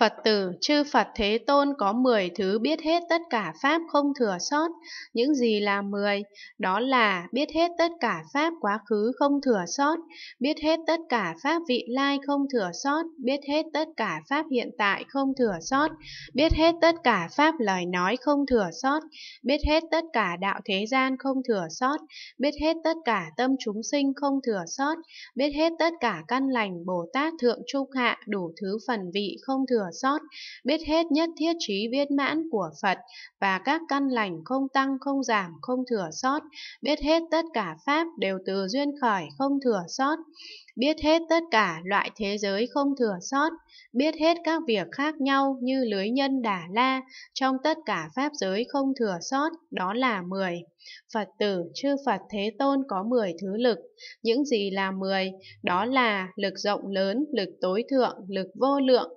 Phật tử, chư Phật Thế Tôn có 10 thứ biết hết tất cả Pháp không thừa sót. Những gì là 10? Đó là biết hết tất cả Pháp quá khứ không thừa sót, biết hết tất cả Pháp vị lai không thừa sót, biết hết tất cả Pháp hiện tại không thừa sót, biết hết tất cả Pháp lời nói không thừa sót, biết hết tất cả đạo thế gian không thừa sót, biết hết tất cả tâm chúng sinh không thừa sót, biết hết tất cả căn lành Bồ Tát Thượng Trung Hạ đủ thứ phần vị không thừa thừa sót, biết hết nhất thiết trí viên mãn của Phật và các căn lành không tăng không giảm không thừa sót, biết hết tất cả pháp đều từ duyên khởi không thừa sót, biết hết tất cả loại thế giới không thừa sót, biết hết các việc khác nhau như lưới nhân đà la trong tất cả pháp giới không thừa sót, đó là 10. Phật tử chư Phật Thế Tôn có 10 thứ lực, những gì là 10, đó là lực rộng lớn, lực tối thượng, lực vô lượng,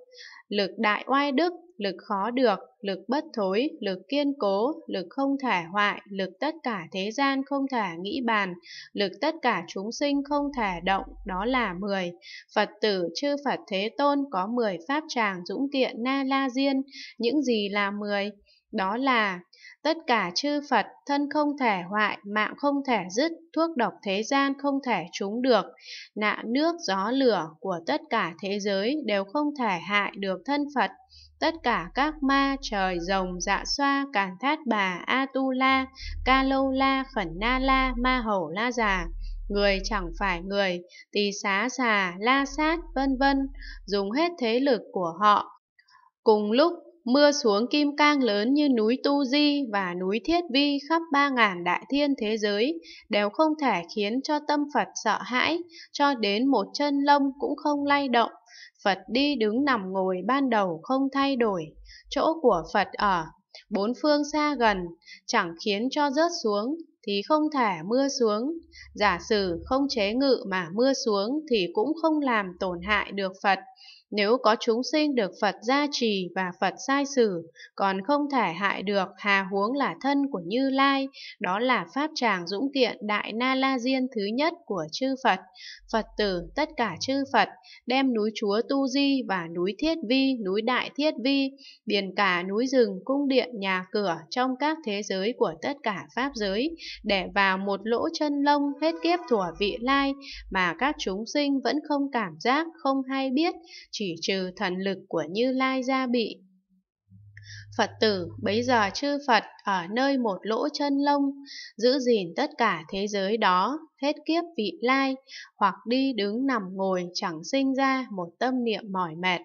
Lực đại oai đức, lực khó được, lực bất thối, lực kiên cố, lực không thể hoại, lực tất cả thế gian không thể nghĩ bàn, lực tất cả chúng sinh không thể động, đó là 10. Phật tử chư Phật Thế Tôn có 10 pháp tràng dũng kiện na la diên, những gì là 10? Đó là Tất cả chư Phật, thân không thể hoại, mạng không thể dứt, thuốc độc thế gian không thể trúng được, nạn nước gió lửa của tất cả thế giới đều không thể hại được thân Phật. Tất cả các ma trời rồng dạ xoa càn thát bà a tu la Ca Lâu La, khẩn Na La, Ma Hổ La Già người chẳng phải người, tỳ xá xà, la sát, vân vân, dùng hết thế lực của họ. Cùng lúc mưa xuống kim cang lớn như núi Tu Di và núi Thiết Vi khắp ba ngàn đại thiên thế giới đều không thể khiến cho tâm Phật sợ hãi, cho đến một chân lông cũng không lay động. Phật đi đứng nằm ngồi ban đầu không thay đổi, chỗ của Phật ở, bốn phương xa gần, chẳng khiến cho rớt xuống thì không thể mưa xuống, giả sử không chế ngự mà mưa xuống thì cũng không làm tổn hại được Phật nếu có chúng sinh được Phật gia trì và Phật sai xử, còn không thể hại được hà huống là thân của Như Lai, đó là Pháp tràng dũng kiện Đại Na La Diên thứ nhất của chư Phật. Phật tử tất cả chư Phật đem núi Chúa Tu Di và núi Thiết Vi, núi Đại Thiết Vi, biển cả núi rừng, cung điện, nhà cửa trong các thế giới của tất cả Pháp giới, để vào một lỗ chân lông hết kiếp thủa vị lai mà các chúng sinh vẫn không cảm giác, không hay biết, chỉ chỉ trừ thần lực của Như Lai gia bị. Phật tử bấy giờ chư Phật ở nơi một lỗ chân lông, giữ gìn tất cả thế giới đó, hết kiếp vị lai, hoặc đi đứng nằm ngồi chẳng sinh ra một tâm niệm mỏi mệt.